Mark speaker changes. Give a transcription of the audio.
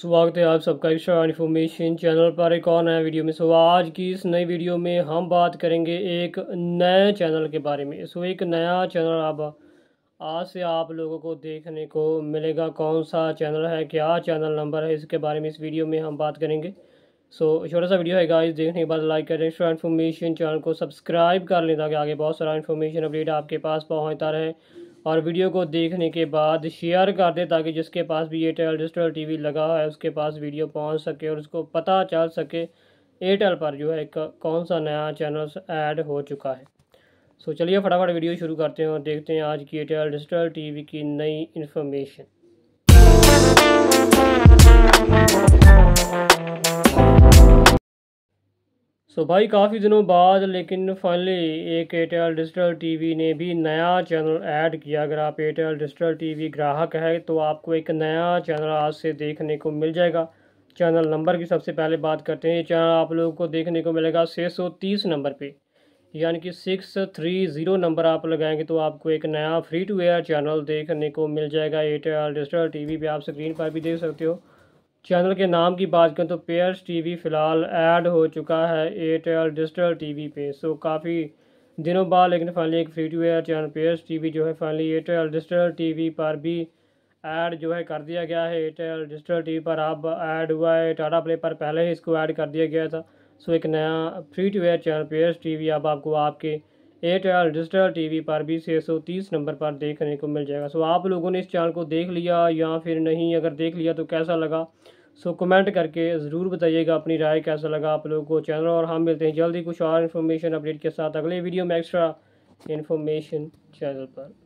Speaker 1: स्वागत है आप सबका इशा इन्फॉर्मेशन चैनल पर एक और नया वीडियो में सो आज की इस नई वीडियो में हम बात करेंगे एक नए चैनल के बारे में सो एक नया चैनल अब आज से आप लोगों को देखने को मिलेगा कौन सा चैनल है क्या चैनल नंबर है इसके बारे में इस वीडियो में हम बात करेंगे सो छोटा सा वीडियो है गाइस देखने के बाद लाइक करें एक्स्ट्रा इन्फॉर्मेशन चैनल को सब्सक्राइब कर लें ताकि आगे बहुत सारा इन्फॉर्मेशन अपडेट आपके पास पहुँचता रहे और वीडियो को देखने के बाद शेयर कर दे ताकि जिसके पास भी एयरटेल डिजिटल टीवी लगा है उसके पास वीडियो पहुंच सके और उसको पता चल सके एयरटेल पर जो है कौन सा नया चैनल ऐड हो चुका है सो so, चलिए फटाफट वीडियो शुरू करते हैं और देखते हैं आज की एयरटेल डिजिटल टीवी की नई इन्फॉर्मेशन सो so भाई काफ़ी दिनों बाद लेकिन फाइनली एक एयरटेल डिजिटल टीवी ने भी नया चैनल ऐड किया अगर आप एयरटेल डिजिटल टीवी ग्राहक है तो आपको एक नया चैनल आज से देखने को मिल जाएगा चैनल नंबर की सबसे पहले बात करते हैं ये चैनल आप लोगों को देखने को मिलेगा छः सौ तीस नंबर पे यानी कि सिक्स थ्री ज़ीरो नंबर आप लगाएंगे तो आपको एक नया फ्री टू एयर चैनल देखने को मिल जाएगा एयरटेल डिजिटल टी वी आप स्क्रीन पर भी देख सकते हो चैनल के नाम की बात करें तो पेयर्स टीवी फ़िलहाल ऐड हो चुका है एयरटेल डिजिटल टीवी पे सो काफ़ी दिनों बाद लेकिन फाइनली एक free to air channel Pears TV जो है फाइनली एयरटेल डिजिटल टीवी पर भी ऐड जो है कर दिया गया है एयरटेल डिजिटल टीवी पर अब ऐड हुआ है टाटा प्ले पर पहले ही इसको ऐड कर दिया गया था सो एक नया free to air channel Pears TV अब आपको आपके एयरटेल डिजिटल टीवी पर भी छः सौ तीस नंबर पर देखने को मिल जाएगा सो आप लोगों ने इस चैनल को देख लिया या फिर नहीं अगर देख लिया तो कैसा लगा सो कमेंट करके ज़रूर बताइएगा अपनी राय कैसा लगा आप लोगों को चैनल और हम मिलते हैं जल्दी कुछ और इन्फॉर्मेशन अपडेट के साथ अगले वीडियो में एक्स्ट्रा इन्फॉर्मेशन चैनल पर